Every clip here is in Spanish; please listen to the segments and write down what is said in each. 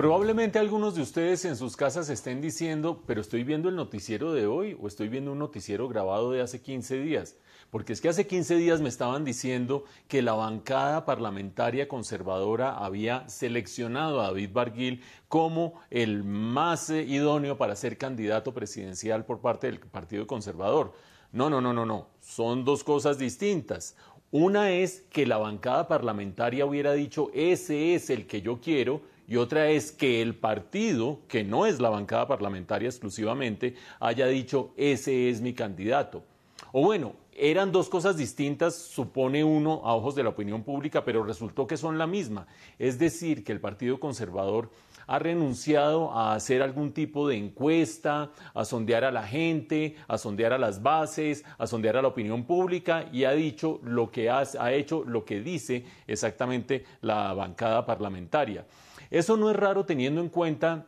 Probablemente algunos de ustedes en sus casas estén diciendo, pero estoy viendo el noticiero de hoy o estoy viendo un noticiero grabado de hace 15 días, porque es que hace 15 días me estaban diciendo que la bancada parlamentaria conservadora había seleccionado a David Barguil como el más eh, idóneo para ser candidato presidencial por parte del Partido Conservador. No, no, no, no, no, son dos cosas distintas. Una es que la bancada parlamentaria hubiera dicho, ese es el que yo quiero, y otra es que el partido, que no es la bancada parlamentaria exclusivamente, haya dicho ese es mi candidato. O bueno, eran dos cosas distintas, supone uno a ojos de la opinión pública, pero resultó que son la misma. Es decir, que el Partido Conservador ha renunciado a hacer algún tipo de encuesta, a sondear a la gente, a sondear a las bases, a sondear a la opinión pública y ha dicho lo que ha, hecho, lo que dice exactamente la bancada parlamentaria. Eso no es raro teniendo en cuenta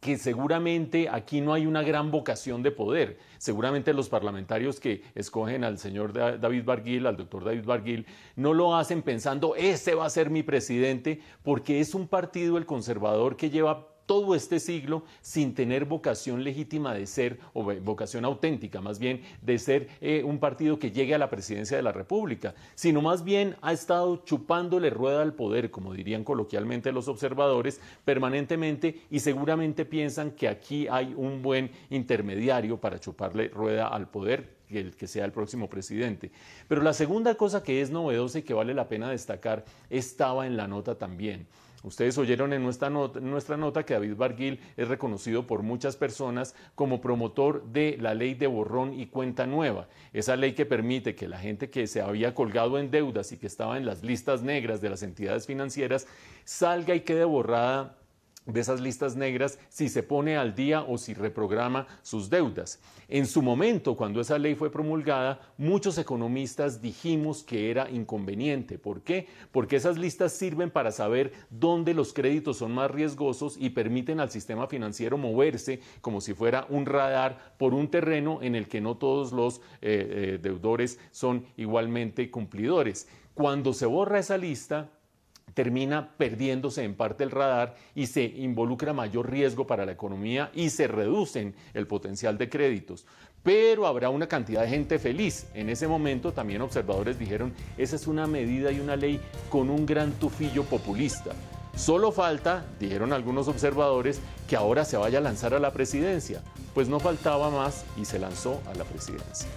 que seguramente aquí no hay una gran vocación de poder. Seguramente los parlamentarios que escogen al señor David Barguil, al doctor David Barguil, no lo hacen pensando, ese va a ser mi presidente, porque es un partido, el conservador, que lleva todo este siglo sin tener vocación legítima de ser, o vocación auténtica más bien, de ser eh, un partido que llegue a la presidencia de la República, sino más bien ha estado chupándole rueda al poder, como dirían coloquialmente los observadores, permanentemente y seguramente piensan que aquí hay un buen intermediario para chuparle rueda al poder el que sea el próximo presidente. Pero la segunda cosa que es novedosa y que vale la pena destacar estaba en la nota también. Ustedes oyeron en nuestra nota, que David Barguil es reconocido por muchas personas como promotor de la ley de borrón y cuenta nueva, esa ley que permite que la gente que se había colgado en deudas y que estaba en las listas negras de las entidades financieras salga y quede borrada de esas listas negras si se pone al día o si reprograma sus deudas. En su momento, cuando esa ley fue promulgada, muchos economistas dijimos que era inconveniente. ¿Por qué? Porque esas listas sirven para saber dónde los créditos son más riesgosos y permiten al sistema financiero moverse como si fuera un radar por un terreno en el que no todos los eh, eh, deudores son igualmente cumplidores. Cuando se borra esa lista, termina perdiéndose en parte el radar y se involucra mayor riesgo para la economía y se reducen el potencial de créditos. Pero habrá una cantidad de gente feliz. En ese momento también observadores dijeron, esa es una medida y una ley con un gran tufillo populista. Solo falta, dijeron algunos observadores, que ahora se vaya a lanzar a la presidencia. Pues no faltaba más y se lanzó a la presidencia.